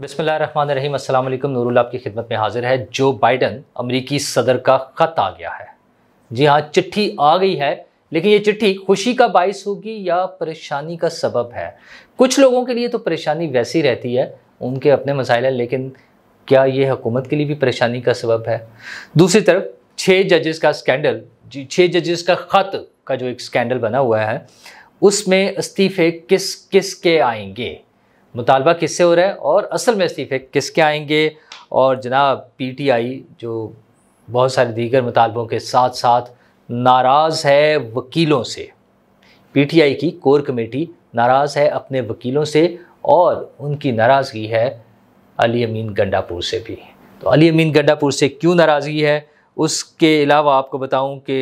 बिसमीम अल्लाम नूरुल आपकी खिदमत में हाजिर है जो बाइडन अमरीकी सदर का ख़त आ गया है जी हाँ चिट्ठी आ गई है लेकिन ये चिट्ठी खुशी का बायस होगी या परेशानी का सबब है कुछ लोगों के लिए तो परेशानी वैसी रहती है उनके अपने मसाइल हैं लेकिन क्या ये हुकूमत के लिए भी परेशानी का सबब है दूसरी तरफ छः जजेस का स्कैंडल जी छः जजेस का ख़त का जो एक स्कैंडल बना हुआ है उसमें इस्तीफ़े किस किस के आएंगे मुतालबा किससे हो रहा है और असल में इस्तीफ़े किसके आएंगे और जनाब पीटीआई जो बहुत सारे दीगर मुतालबों के साथ साथ नाराज़ है वकीलों से पीटीआई की कोर कमेटी नाराज़ है अपने वकीलों से और उनकी नाराज़गी है अली अमीन गंडापुर से भी तो अली अमीन गंडापुर से क्यों नाराज़गी है उसके अलावा आपको बताऊं कि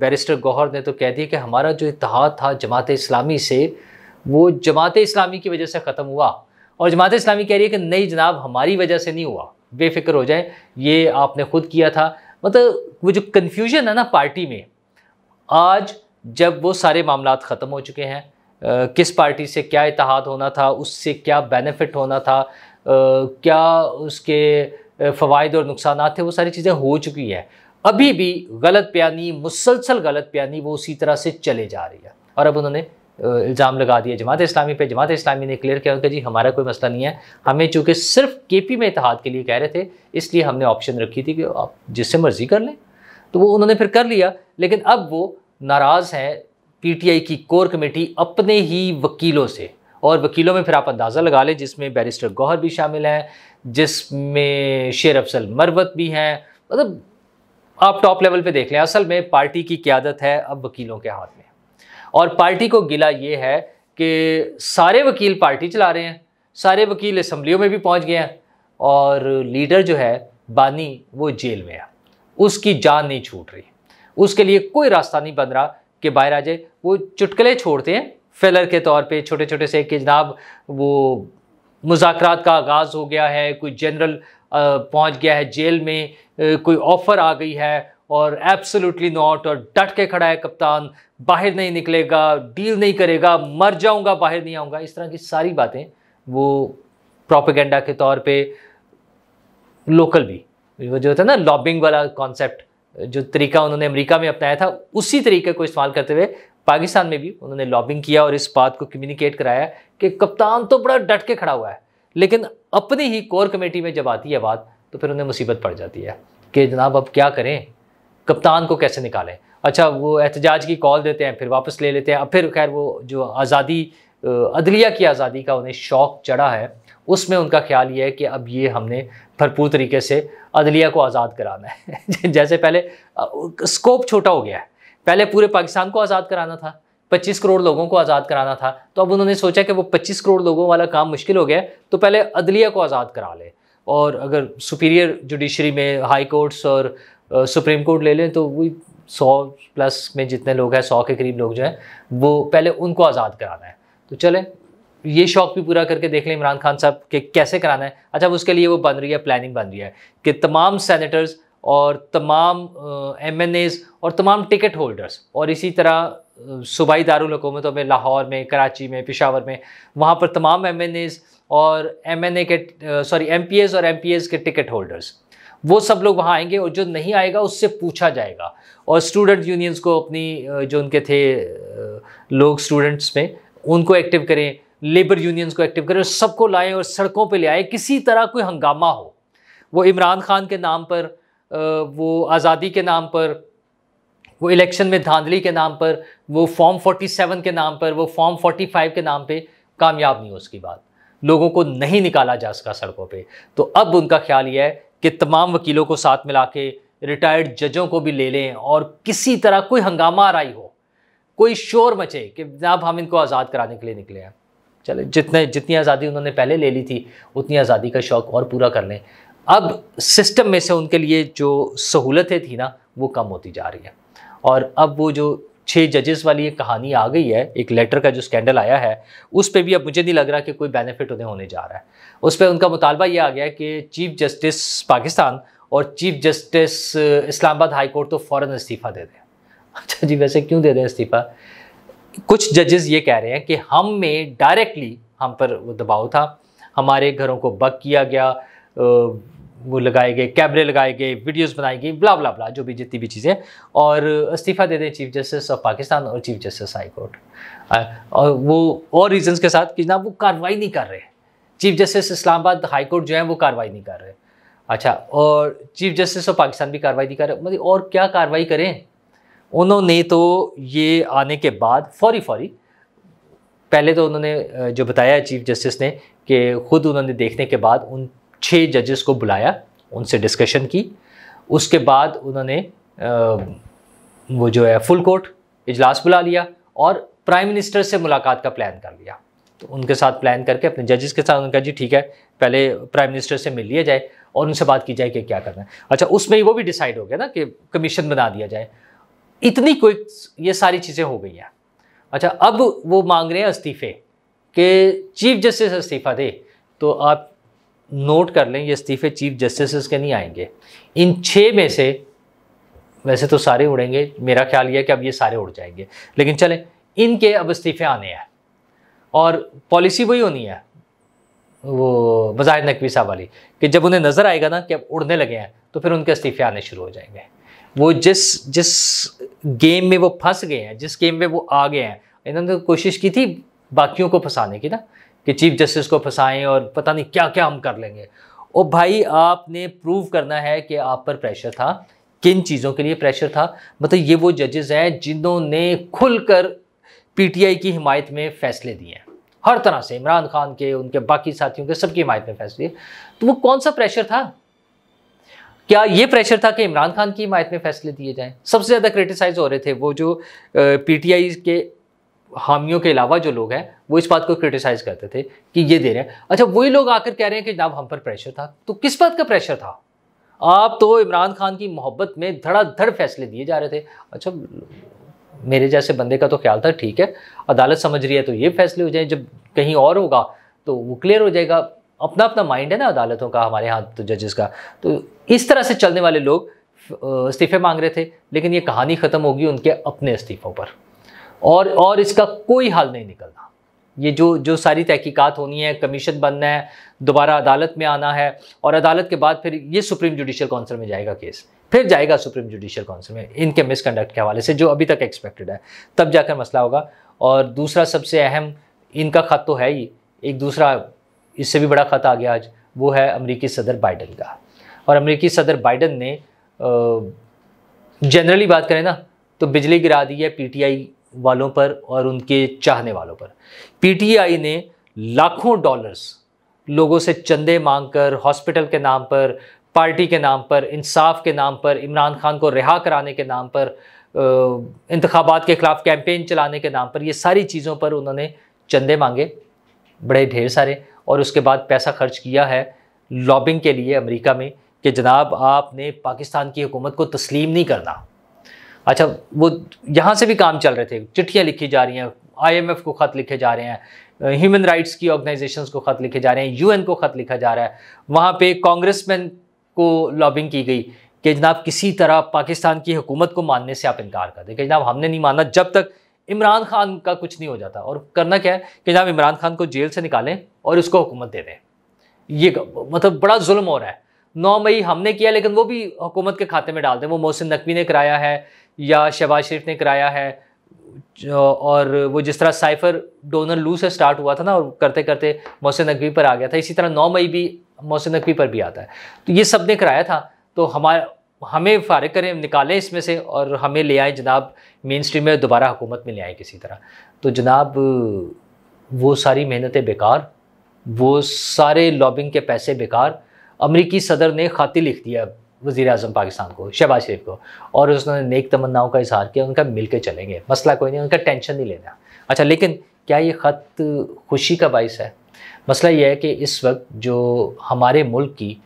बैरिस्टर गौहर ने तो कह दिया कि हमारा जो इतिहाद था जमात इस्लामी से वो जमात इस्लामी की वजह से ख़त्म हुआ और जमात इस्लामी कह रही है कि नहीं जनाब हमारी वजह से नहीं हुआ बेफिक्र हो जाए ये आपने खुद किया था मतलब वो जो कन्फ्यूजन है ना पार्टी में आज जब वो सारे मामला ख़त्म हो चुके हैं आ, किस पार्टी से क्या इतिहाद होना था उससे क्या बेनिफिट होना था आ, क्या उसके फ़वाद और नुकसान थे वो सारी चीज़ें हो चुकी हैं अभी भी गलत प्यानी मुसलसल गलत प्यानी वो उसी तरह से चले जा रही है और अब उन्होंने इल्ज़ाम लगा दिया जमात इस्लामी पे जमात इस्लामी ने क्लियर किया कि जी हमारा कोई मसला नहीं है हमें चूँकि सिर्फ के पी में इतिहाद के लिए कह रहे थे इसलिए हमने ऑप्शन रखी थी कि आप जिससे मर्ज़ी कर लें तो वो उन्होंने फिर कर लिया लेकिन अब वो नाराज़ हैं पीटीआई की कोर कमेटी अपने ही वकीलों से और वकीलों में फिर आप अंदाज़ा लगा लें जिसमें बैरिस्टर गौहर भी शामिल हैं जिसमें शेर अफसल मरवत भी हैं मतलब आप टॉप लेवल पर देख लें असल में पार्टी की क्यादत है अब वकीलों के हाथ में और पार्टी को गिला ये है कि सारे वकील पार्टी चला रहे हैं सारे वकील असम्बलियों में भी पहुंच गए हैं और लीडर जो है बानी वो जेल में है उसकी जान नहीं छूट रही उसके लिए कोई रास्ता नहीं बन रहा कि बाहर आ जाए वो चुटकले छोड़ते हैं फेलर के तौर पे छोटे छोटे से कि जनाब वो मुजाकर का आगाज़ हो गया है कोई जनरल पहुंच गया है जेल में कोई ऑफ़र आ गई है और एब्सोल्युटली नॉट और डट के खड़ा है कप्तान बाहर नहीं निकलेगा डील नहीं करेगा मर जाऊंगा बाहर नहीं आऊंगा इस तरह की सारी बातें वो प्रोपेगेंडा के तौर पे लोकल भी वो जो था ना लॉबिंग वाला कॉन्सेप्ट जो तरीका उन्होंने अमेरिका में अपनाया था उसी तरीके को इस्तेमाल करते हुए पाकिस्तान में भी उन्होंने लॉबिंग किया और इस बात को कम्युनिकेट कराया कि कप्तान तो बड़ा डट के खड़ा हुआ है लेकिन अपनी ही कोर कमेटी में जब आती है बात तो फिर उन्हें मुसीबत पड़ जाती है कि जनाब अब क्या करें कप्तान को कैसे निकालें अच्छा वो एहतजाज की कॉल देते हैं फिर वापस ले लेते हैं अब फिर खैर वो जो आज़ादी अदलिया की आज़ादी का उन्हें शौक चढ़ा है उसमें उनका ख्याल ये है कि अब ये हमने भरपूर तरीके से अदलिया को आज़ाद कराना है जैसे पहले स्कोप छोटा हो गया है पहले पूरे पाकिस्तान को आज़ाद कराना था 25 करोड़ लोगों को आज़ाद कराना था तो अब उन्होंने सोचा कि वो 25 करोड़ लोगों वाला काम मुश्किल हो गया तो पहले अदलिया को आज़ाद करा ले और अगर सुपीरियर जुडिशरी में हाई कोर्ट्स और सुप्रीम कोर्ट ले लें तो वही सौ प्लस में जितने लोग हैं सौ के करीब लोग जो हैं वो पहले उनको आज़ाद कराना है तो चले ये शौक भी पूरा करके देख लें इमरान खान साहब के कैसे कराना है अच्छा उसके लिए वो बन रही है प्लानिंग बन रही है कि तमाम सेनेटर्स और तमाम एम एन एज़ और तमाम टिकट होल्डर्स और इसी तरह सूबाई दारकूमतों में लाहौर में कराची में पिशावर में वहाँ पर तमाम एम एन एज़ और एम एन ए के सॉरी एम पी एज़ और एम पी एज़ के टिकट होल्डर्स वो सब लोग वहाँ आएंगे और जो नहीं आएगा उससे पूछा जाएगा और स्टूडेंट यूनियंस को अपनी जो उनके थे लोग स्टूडेंट्स में उनको एक्टिव करें लेबर यूनियंस को एक्टिव करें सबको लाएं और सड़कों पे ले आए किसी तरह कोई हंगामा हो वो इमरान खान के नाम पर वो आज़ादी के नाम पर वो इलेक्शन में धांधली के नाम पर वो फॉर्म 47 के नाम पर वो फॉर्म 45 के नाम पे कामयाब नहीं हो उसकी बात लोगों को नहीं निकाला जा सका सड़कों पे तो अब उनका ख्याल यह है कि तमाम वकीलों को साथ मिला के रिटायर्ड जजों को भी ले लें और किसी तरह कोई हंगामा रही हो कोई शोर मचे कि जनाब हम इनको आज़ाद कराने के लिए निकले हैं चले जितने जितनी आज़ादी उन्होंने पहले ले ली थी उतनी आज़ादी का शौक और पूरा कर लें अब सिस्टम में से उनके लिए जो सहूलतें थी ना वो कम होती जा रही हैं और अब वो जो छः जजेस वाली एक कहानी आ गई है एक लेटर का जो स्कैंडल आया है उस पर भी अब मुझे नहीं लग रहा कि कोई बेनिफिट उन्हें होने जा रहा है उस पर उनका मुतालबा ये आ गया कि चीफ जस्टिस पाकिस्तान और chief justice Islamabad high court तो फ़ौर इस्तीफ़ा दे दें अच्छा जी वैसे क्यों दे दें इस्तीफ़ा कुछ जजेस ये कह रहे हैं कि हम में डायरेक्टली हम पर वो दबाव था हमारे घरों को बक किया गया uh, वो लगाए गए कैमरे लगाए गए वीडियोस बनाई गई ब्ला ब्ला ब्ला जो भी जितनी भी चीज़ें और इस्तीफ़ा दे दें चीफ जस्टिस ऑफ पाकिस्तान और चीफ जस्टिस हाई कोर्ट और वो और रीजंस के साथ कि ना वो कार्रवाई नहीं कर रहे chief justice Islamabad high court जो है वो कार्रवाई नहीं कर रहे अच्छा और चीफ जस्टिस ऑफ पाकिस्तान भी कार्रवाई नहीं कर रहे मतलब और क्या कार्रवाई करें उन्होंने तो ये आने के बाद फौरी फौरी पहले तो उन्होंने जो बताया चीफ जस्टिस ने कि ख़ुद उन्होंने देखने के बाद उन छः जजेस को बुलाया उनसे डिस्कशन की उसके बाद उन्होंने वो जो है फुल कोर्ट इजलास बुला लिया और प्राइम मिनिस्टर से मुलाकात का प्लान कर लिया तो उनके साथ प्लान करके अपने जजेस के साथ उन्होंने कहा जी ठीक है पहले प्राइम मिनिस्टर से मिल लिया जाए और उनसे बात की जाए कि क्या करना है अच्छा उसमें वो भी डिसाइड हो गया ना कि कमीशन बना दिया जाए इतनी कोई ये सारी चीज़ें हो गई हैं अच्छा अब वो मांग रहे हैं इस्तीफ़े कि चीफ जस्टिस इस्तीफ़ा दे तो आप नोट कर लें ये इस्तीफ़े चीफ जस्टिस के नहीं आएंगे इन छः में से वैसे तो सारे उड़ेंगे मेरा ख्याल यह है कि अब ये सारे उड़ जाएंगे लेकिन चलें इनके अब इस्तीफ़े आने हैं और पॉलिसी वही होनी है वो बज़ाहिर नकवी साहब वाली कि जब उन्हें नज़र आएगा ना कि अब उड़ने लगे हैं तो फिर उनके इस्तीफ़े आने शुरू हो जाएंगे वो जिस जिस गेम में वो फंस गए हैं जिस गेम में वो आ गए हैं इन्होंने तो कोशिश की थी बाकियों को फंसाने की ना कि चीफ जस्टिस को फंसाएं और पता नहीं क्या क्या हम कर लेंगे ओ भाई आपने प्रूव करना है कि आप पर प्रेशर था किन चीज़ों के लिए प्रेशर था मतलब ये वो जजेस हैं जिन्होंने खुलकर पीटीआई की हिमायत में फैसले दिए हैं हर तरह से इमरान खान के उनके बाकी साथियों के सबकी हिमायत में फैसले तो वो कौन सा प्रेशर था क्या ये प्रेशर था कि इमरान खान की हिमायत में फैसले दिए जाएं सबसे ज़्यादा क्रिटिसाइज हो रहे थे वो जो पीटीआई के हामियों के अलावा जो लोग हैं वो इस बात को क्रिटिसाइज करते थे कि ये दे रहे हैं अच्छा वही लोग आकर कह रहे हैं कि जनाब हम पर प्रेशर था तो किस बात का प्रेशर था आप तो इमरान खान की मोहब्बत में धड़ाधड़ फैसले दिए जा रहे थे अच्छा मेरे जैसे बंदे का तो ख्याल था ठीक है अदालत समझ रही है तो ये फैसले हो जाए जब कहीं और होगा तो वो क्लियर हो जाएगा अपना अपना माइंड है ना अदालतों का हमारे यहाँ तो जजेस का तो इस तरह से चलने वाले लोग इस्तीफे मांग रहे थे लेकिन ये कहानी ख़त्म होगी उनके अपने इस्तीफ़ों पर और और इसका कोई हल नहीं निकलना ये जो जो सारी तहकीकात होनी है कमीशन बनना है दोबारा अदालत में आना है और अदालत के बाद फिर ये सुप्रीम जुडिशल काउंसिल में जाएगा केस फिर जाएगा सुप्रीम जुडिशल काउंसिल में इनके मिसकंडक्ट के हवाले से जो अभी तक एक्सपेक्टेड है तब जाकर मसला होगा और दूसरा सबसे अहम इनका ख़त तो है ही एक दूसरा इससे भी बड़ा ख़त आ गया आज वो है अमरीकी सदर बाइडन का और अमरीकी सदर बाइडन ने जनरली बात करें ना तो बिजली गिरा दी है पीटीआई वालों पर और उनके चाहने वालों पर पीटीआई ने लाखों डॉलर्स लोगों से चंदे मांगकर हॉस्पिटल के नाम पर पार्टी के नाम पर इंसाफ के नाम पर इमरान खान को रिहा कराने के नाम पर इंतबात के ख़िलाफ़ कैंपेन चलाने के नाम पर ये सारी चीज़ों पर उन्होंने चंदे मांगे बड़े ढेर सारे और उसके बाद पैसा खर्च किया है लॉबिंग के लिए अमेरिका में कि जनाब आपने पाकिस्तान की हुकूमत को तस्लीम नहीं करना अच्छा वो यहाँ से भी काम चल रहे थे चिट्ठियाँ लिखी जा रही हैं आईएमएफ को ख़त लिखे जा रहे हैं ह्यूमन राइट्स की ऑर्गेनाइजेशंस को ख़त लिखे जा रहे हैं यूएन को ख़त लिखा जा रहा है वहाँ पे कांग्रेसमैन को लॉबिंग की गई कि जनाब किसी तरह पाकिस्तान की हुकूमत को मानने से आप इनकार कर दें कि जनाब हमने नहीं माना जब तक इमरान खान का कुछ नहीं हो जाता और करना क्या है कि जनाब इमरान खान को जेल से निकालें और उसको हुकूमत दे दें ये मतलब बड़ा जुल्म हो रहा है नौ मई हमने किया लेकिन वो भी हुकूमत के खाते में डाल दें वो मोहसिन नकवी ने कराया है या शहबाज शरीफ ने कराया है और वो जिस तरह साइफर डोनर लू से स्टार्ट हुआ था ना और करते करते मोहसिन नकवी पर आ गया था इसी तरह नौ मई भी मोहसिन नकवी पर भी आता है तो ये सब ने कराया था तो हमारे हमें फारग करें निकालें इसमें से और हमें ले आए जनाब मेन स्ट्रीम में दोबारा हुकूमत में ले आए किसी तरह तो जनाब वो सारी मेहनतें बेकार वो सारे लॉबिंग के पैसे बेकार अमरीकी सदर ने खाति लिख दिया वज़ी अजम पाकिस्तान को शहबाज शरीफ को और उसने नेक तमन्नाओं का इजहार किया उनका मिल के चलेंगे मसला कोई नहीं उनका टेंशन नहीं लेना अच्छा लेकिन क्या ये ख़त खुशी का बायस है मसला यह है कि इस वक्त जो हमारे मुल्क की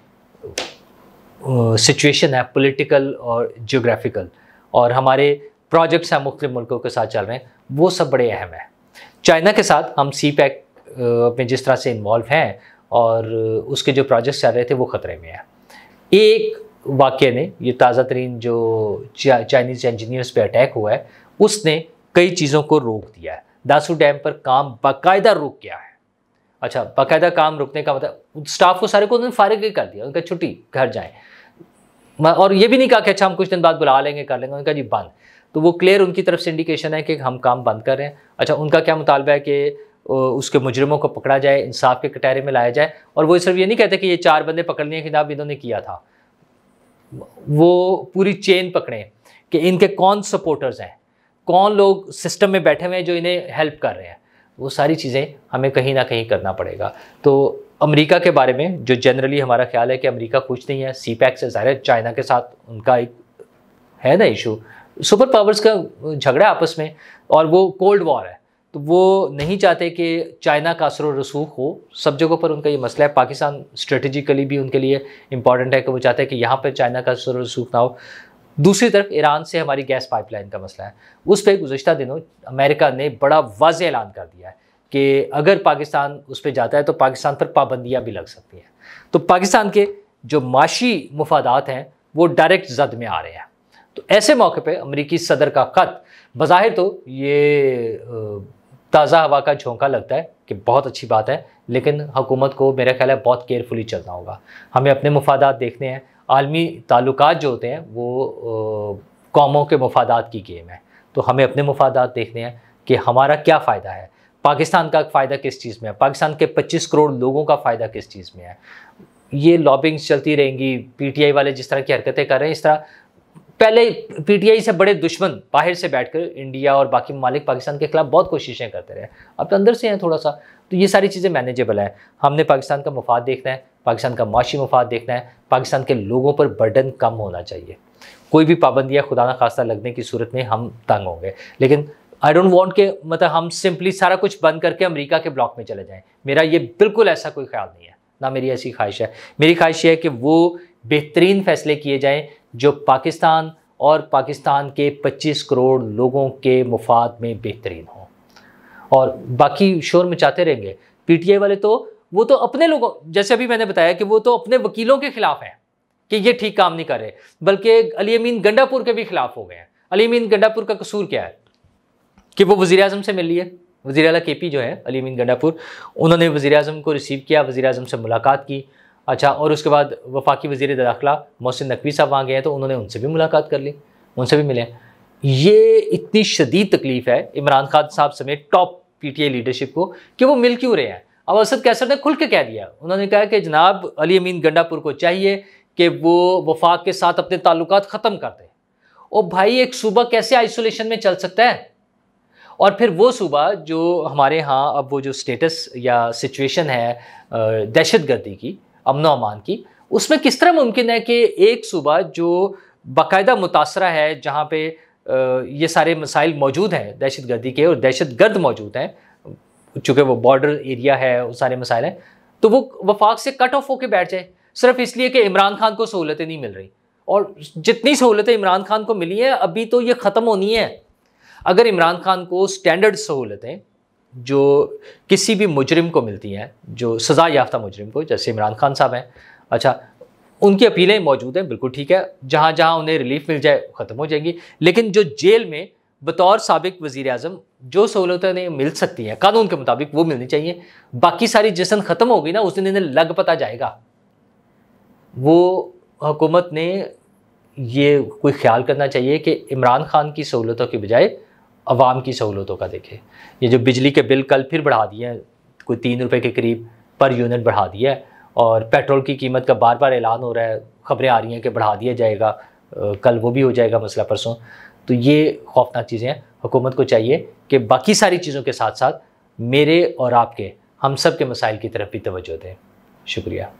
सिचुएशन है पॉलिटिकल और जोग्राफिकल और हमारे प्रोजेक्ट्स हैं मुख्तु मुल्कों के साथ चल रहे हैं वो सब बड़े अहम हैं चाइना के साथ हम सी पैक में जिस तरह से इन्वॉल्व हैं और उसके जो प्रोजेक्ट्स चल रहे थे वो ख़तरे में हैं एक वाक्य ने ये ताज़ा तरीन जो चाइनीज़ इंजीनियर्स पे अटैक हुआ है उसने कई चीज़ों को रोक दिया है दासू डैम पर काम बाकायदा रुक गया है अच्छा बाकायदा काम रुकने का मतलब स्टाफ को सारे को उन्होंने फारिग ही कर दिया उनका छुट्टी घर जाएँ और ये भी नहीं कहा कि अच्छा हम कुछ दिन बाद बुला लेंगे कर लेंगे उनका जी बंद तो वो क्लियर उनकी तरफ से इंडिकेशन है कि हम काम बंद कर रहे हैं अच्छा उनका क्या मुतालबा है कि उसके मुजरमों को पकड़ा जाए इंसाफ के कटहरे में लाया जाए और वो सिर्फ ये नहीं कहते कि ये चार बंदे पकड़ लिए कि इन्होंने किया था वो पूरी चेन पकड़ें कि इनके कौन सपोर्टर्स हैं कौन लोग सिस्टम में बैठे हुए हैं जो इन्हें हेल्प कर रहे हैं वो सारी चीज़ें हमें कहीं ना कहीं करना पड़ेगा तो अमेरिका के बारे में जो जनरली हमारा ख्याल है कि अमेरिका कुछ नहीं है सी पैक से ज़ाहिर चाइना के साथ उनका एक है ना इशू सुपर पावर्स का झगड़ा आपस में और वो कोल्ड वॉर है तो वो नहीं चाहते कि चाइना का असर रसूख हो सब जगहों पर उनका ये मसला है पाकिस्तान स्ट्रेटजिकली भी उनके लिए इंपॉर्टेंट है कि वो चाहते हैं कि यहाँ पर चाइना का असर रसूख ना हो दूसरी तरफ ईरान से हमारी गैस पाइपलाइन का मसला है उस पर गुजशत दिनों अमेरिका ने बड़ा वाज ऐलान कर दिया है कि अगर पाकिस्तान उस पर जाता है तो पाकिस्तान पर पाबंदियाँ भी लग सकती हैं तो पाकिस्तान के जो माशी मफादात हैं वो डायरेक्ट जद में आ रहे हैं तो ऐसे मौके पर अमरीकी सदर का ख़त बज़ाहिर तो ये ताज़ा हवा का झोंका लगता है कि बहुत अच्छी बात है लेकिन हुकूमत को मेरा ख्याल है बहुत केयरफुली चलना होगा हमें अपने मफादात देखने हैं आलमी ताल्लुक जो होते हैं वो कौमों के मफादात की गेम है तो हमें अपने मफादात देखने हैं कि हमारा क्या फ़ायदा है पाकिस्तान का फ़ायदा किस चीज़ में है पाकिस्तान के 25 करोड़ लोगों का फ़ायदा किस चीज़ में है ये लॉबिंग्स चलती रहेंगी पीटीआई वाले जिस तरह की हरकतें कर रहे हैं इस तरह पहले पीटीआई से बड़े दुश्मन बाहर से बैठकर इंडिया और बाकी ममालिक पाकिस्तान के खिलाफ बहुत कोशिशें करते रहे अब तो अंदर से हैं थोड़ा सा तो ये सारी चीज़ें मैनेजेबल हैं हमने पाकिस्तान का मफाद देखना है पाकिस्तान का माशी मफाद देखना है पाकिस्तान के लोगों पर बर्डन कम होना चाहिए कोई भी पाबंदियाँ खुदा न खास्ता लगने की सूरत में हम तंग होंगे लेकिन आई डोंट वॉन्ट के मतलब हम सिंपली सारा कुछ बंद करके अमरीका के ब्लॉक में चले जाएँ मेरा ये बिल्कुल ऐसा कोई ख्याल नहीं है ना मेरी ऐसी ख्वाहिश है मेरी ख्वाहिश ये है कि वो बेहतरीन फैसले किए जाएँ जो पाकिस्तान और पाकिस्तान के 25 करोड़ लोगों के मुफाद में बेहतरीन हो और बाकी शोर मचाते रहेंगे पीटीआई वाले तो वो तो अपने लोगों जैसे अभी मैंने बताया कि वो तो अपने वकीलों के खिलाफ हैं कि ये ठीक काम नहीं कर रहे बल्कि अली अमीन गंडापुर के भी खिलाफ हो गए हैं अली अमीन गंडापुर का कसूर क्या है कि वो वजी अजम से मिल लिए वजी अला के पी जो है अली अमीन गंडापुर उन्होंने वजी अजम को रिसीव किया वजी अजम से मुलाकात की अच्छा और उसके बाद वफाकी वजीर दाखिला मोहसिन नकवी साहब वहाँ गए तो उन्होंने उनसे भी मुलाकात कर ली उनसे भी मिले ये इतनी शदीद तकलीफ़ है इमरान खान साहब समेत टॉप पीटीए लीडरशिप को कि वो मिल क्यों रहे हैं अब असद कैसर ने खुल के कह दिया उन्होंने कहा कि जनाब अली अमीन गंडापुर को चाहिए कि वो वफाक के साथ अपने ताल्लुक ख़त्म कर दें और भाई एक सूबा कैसे आइसोलेशन में चल सकता है और फिर वो सूबा जो हमारे यहाँ अब वो जो स्टेटस या सिचुएशन है दहशत गर्दी की अमन अमान की उसमें किस तरह मुमकिन है कि एक सूबह जो बाकायदा मुतासर है जहाँ पे ये सारे मसाइल मौजूद हैं दहशत गर्दी के और दहशत गर्द मौजूद हैं चूँकि वो बॉर्डर एरिया है वो सारे मसाइल हैं तो वो वफाक से कट ऑफ होकर बैठ जाए सिर्फ इसलिए कि इमरान खान को सहूलतें नहीं मिल रही और जितनी सहूलतें इमरान खान को मिली हैं अभी तो ये ख़त्म होनी है अगर इमरान खान को स्टैंडर्ड सहूलतें जो किसी भी मुजरिम को मिलती हैं जो सज़ा याफ्ता मुजरिम को जैसे इमरान खान साहब हैं अच्छा उनकी अपीलें मौजूद हैं बिल्कुल ठीक है जहाँ जहाँ उन्हें रिलीफ मिल जाए ख़त्म हो जाएंगी लेकिन जो जेल में बतौर सबक वज़ी अजम जो सहूलतें उन्हें मिल सकती हैं कानून के मुताबिक वो मिलनी चाहिए बाकी सारी जिस दिन ख़त्म होगी ना उस दिन इन्हें लग पता जाएगा वो हुकूमत ने ये कोई ख्याल करना चाहिए कि इमरान खान की सहूलतों के बजाय आवाम की सहूलतों का देखें ये जो बिजली के बिल कल फिर बढ़ा दिए हैं कोई तीन रुपये के करीब पर यूनिट बढ़ा दिया है और पेट्रोल की कीमत का बार बार ऐलान हो रहा है खबरें आ रही हैं कि बढ़ा दिया जाएगा कल वो भी हो जाएगा मसला परसों तो ये खौफनाक चीज़ें हैं हुकूमत को चाहिए कि बाकी सारी चीज़ों के साथ साथ मेरे और आपके हम सब के मसाइल की तरफ भी तोज्जो दें शुक्रिया